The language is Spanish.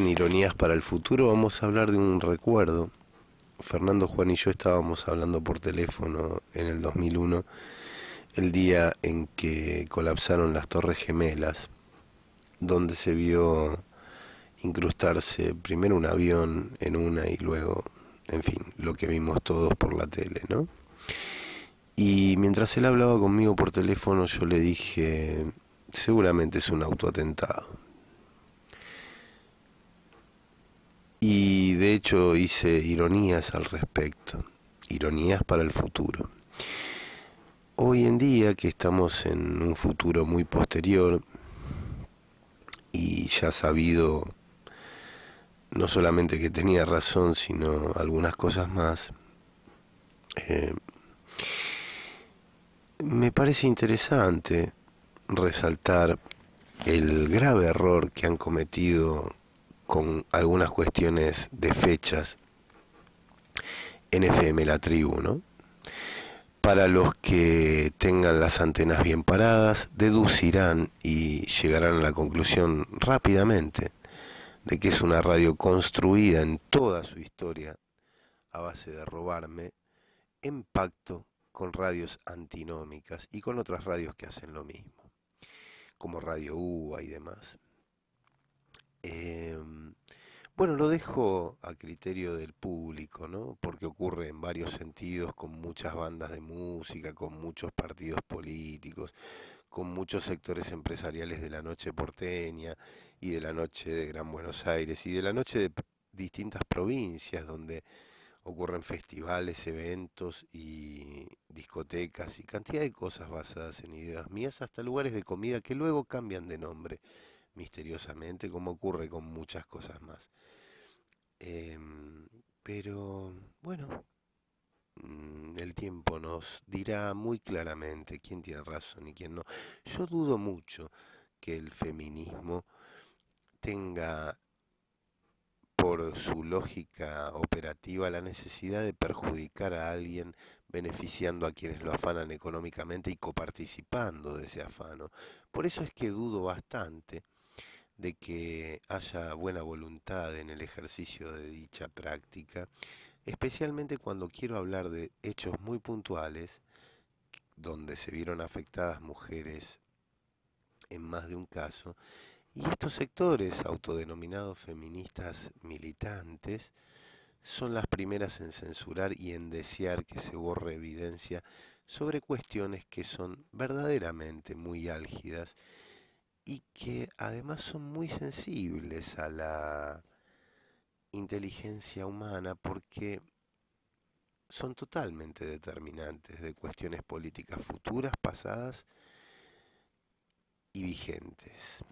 Ironías para el Futuro vamos a hablar de un recuerdo. Fernando Juan y yo estábamos hablando por teléfono en el 2001, el día en que colapsaron las Torres Gemelas, donde se vio incrustarse primero un avión en una y luego, en fin, lo que vimos todos por la tele, ¿no? Y mientras él hablaba conmigo por teléfono, yo le dije, seguramente es un autoatentado de hecho hice ironías al respecto, ironías para el futuro. Hoy en día que estamos en un futuro muy posterior y ya sabido no solamente que tenía razón, sino algunas cosas más, eh, me parece interesante resaltar el grave error que han cometido con algunas cuestiones de fechas en FM La Tribu, Para los que tengan las antenas bien paradas, deducirán y llegarán a la conclusión rápidamente de que es una radio construida en toda su historia a base de robarme en pacto con radios antinómicas y con otras radios que hacen lo mismo, como Radio UBA y demás. Eh, bueno, lo dejo a criterio del público, ¿no? Porque ocurre en varios sentidos, con muchas bandas de música, con muchos partidos políticos, con muchos sectores empresariales de la noche porteña y de la noche de Gran Buenos Aires y de la noche de distintas provincias donde ocurren festivales, eventos y discotecas y cantidad de cosas basadas en ideas mías, hasta lugares de comida que luego cambian de nombre misteriosamente, como ocurre con muchas cosas más. Em, pero bueno, mm, el tiempo nos dirá muy claramente quién tiene razón y quién no. Yo dudo mucho que el feminismo tenga por su lógica operativa la necesidad de perjudicar a alguien beneficiando a quienes lo afanan económicamente y coparticipando de ese afano. Por eso es que dudo bastante de que haya buena voluntad en el ejercicio de dicha práctica, especialmente cuando quiero hablar de hechos muy puntuales donde se vieron afectadas mujeres en más de un caso, y estos sectores autodenominados feministas militantes son las primeras en censurar y en desear que se borre evidencia sobre cuestiones que son verdaderamente muy álgidas y que además son muy sensibles a la inteligencia humana porque son totalmente determinantes de cuestiones políticas futuras, pasadas y vigentes.